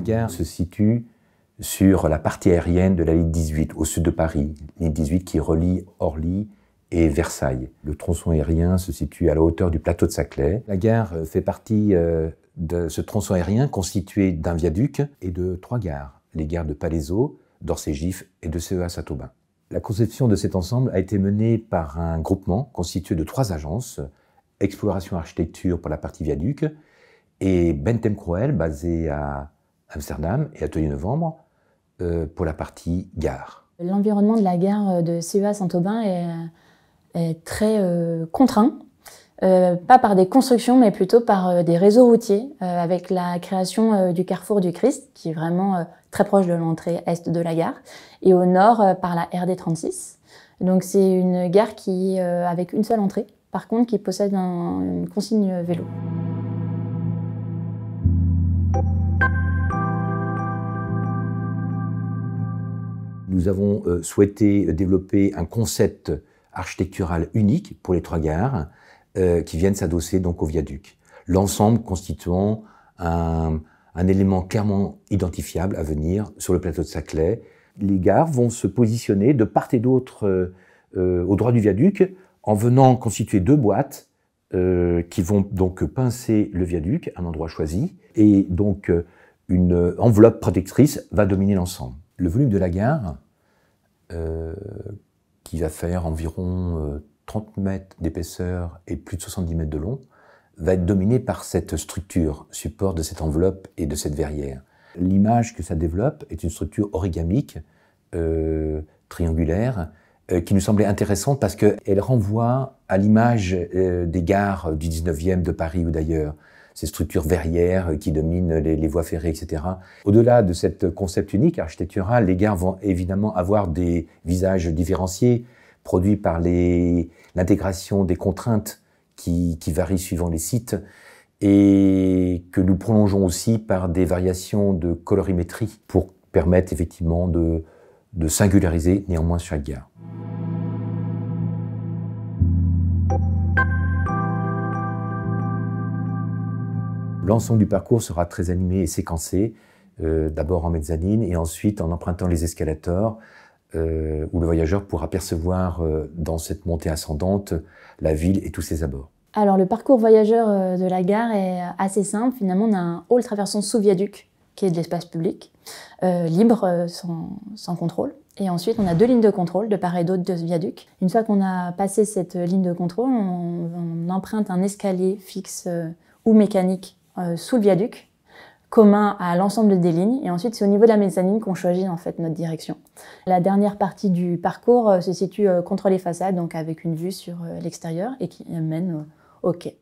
la gare se situe sur la partie aérienne de la ligne 18 au sud de Paris, ligne 18 qui relie Orly et Versailles. Le tronçon aérien se situe à la hauteur du plateau de Saclay. La gare euh, fait partie euh, de ce tronçon aérien constitué d'un viaduc et de trois gares, les gares de Palaiso, d'Orsay-Gif et de CEA Saint-Aubin. La conception de cet ensemble a été menée par un groupement constitué de trois agences, Exploration Architecture pour la partie viaduc et Bentem Croel basé à Amsterdam et Atelier Novembre euh, pour la partie gare. L'environnement de la gare euh, de CEA Saint-Aubin est, euh, très contraint, pas par des constructions, mais plutôt par des réseaux routiers, avec la création du carrefour du Christ, qui est vraiment très proche de l'entrée est de la gare, et au nord par la RD36. Donc c'est une gare qui, avec une seule entrée, par contre, qui possède une consigne vélo. nous avons euh, souhaité développer un concept architectural unique pour les trois gares euh, qui viennent s'adosser donc au viaduc. L'ensemble constituant un, élément clairement identifiable à venir sur le plateau de Saclay. Les gares vont se positionner de part et d'autre euh, au droit du viaduc en venant constituer deux boîtes qui vont donc pincer le viaduc, un endroit choisi, et donc une enveloppe protectrice va dominer l'ensemble. Le volume de la gare euh, qui va faire environ 30 euh, mètres d'épaisseur et plus de 70 mètres de long, va être dominé par cette structure, support de cette enveloppe et de cette verrière. L'image que ça développe est une structure origamique, euh, triangulaire, qui nous semblait intéressante parce qu'elle renvoie à l'image des gares du 19e de Paris ou d'ailleurs ces structures verrières qui dominent les, voies ferrées, etc. Au-delà de ce concept unique architectural, les gares vont évidemment avoir des visages différenciés, produits par l'intégration des contraintes qui, varient suivant les sites et que nous prolongeons aussi par des variations de colorimétrie pour permettre effectivement de, de singulariser néanmoins chaque gare. L'ensemble du parcours sera très animé et séquencé, euh, d'abord en mezzanine et ensuite en empruntant les escalators, euh, où le voyageur pourra percevoir euh, dans cette montée ascendante la ville et tous ses abords. Alors le parcours voyageur de la gare est assez simple. Finalement, on a un hall traversant sous viaduc, qui est de l'espace public, libre, sans, contrôle. Et ensuite, on a deux lignes de contrôle de part et d'autre de ce viaduc. Une fois qu'on a passé cette ligne de contrôle, on, emprunte un escalier fixe ou mécanique euh, sous le viaduc, commun à l'ensemble des lignes. Et ensuite, c'est au niveau de la mezzanine qu'on choisit en fait notre direction. La dernière partie du parcours euh, se situe euh, contre les façades, donc avec une vue sur l'extérieur et qui mène au quai.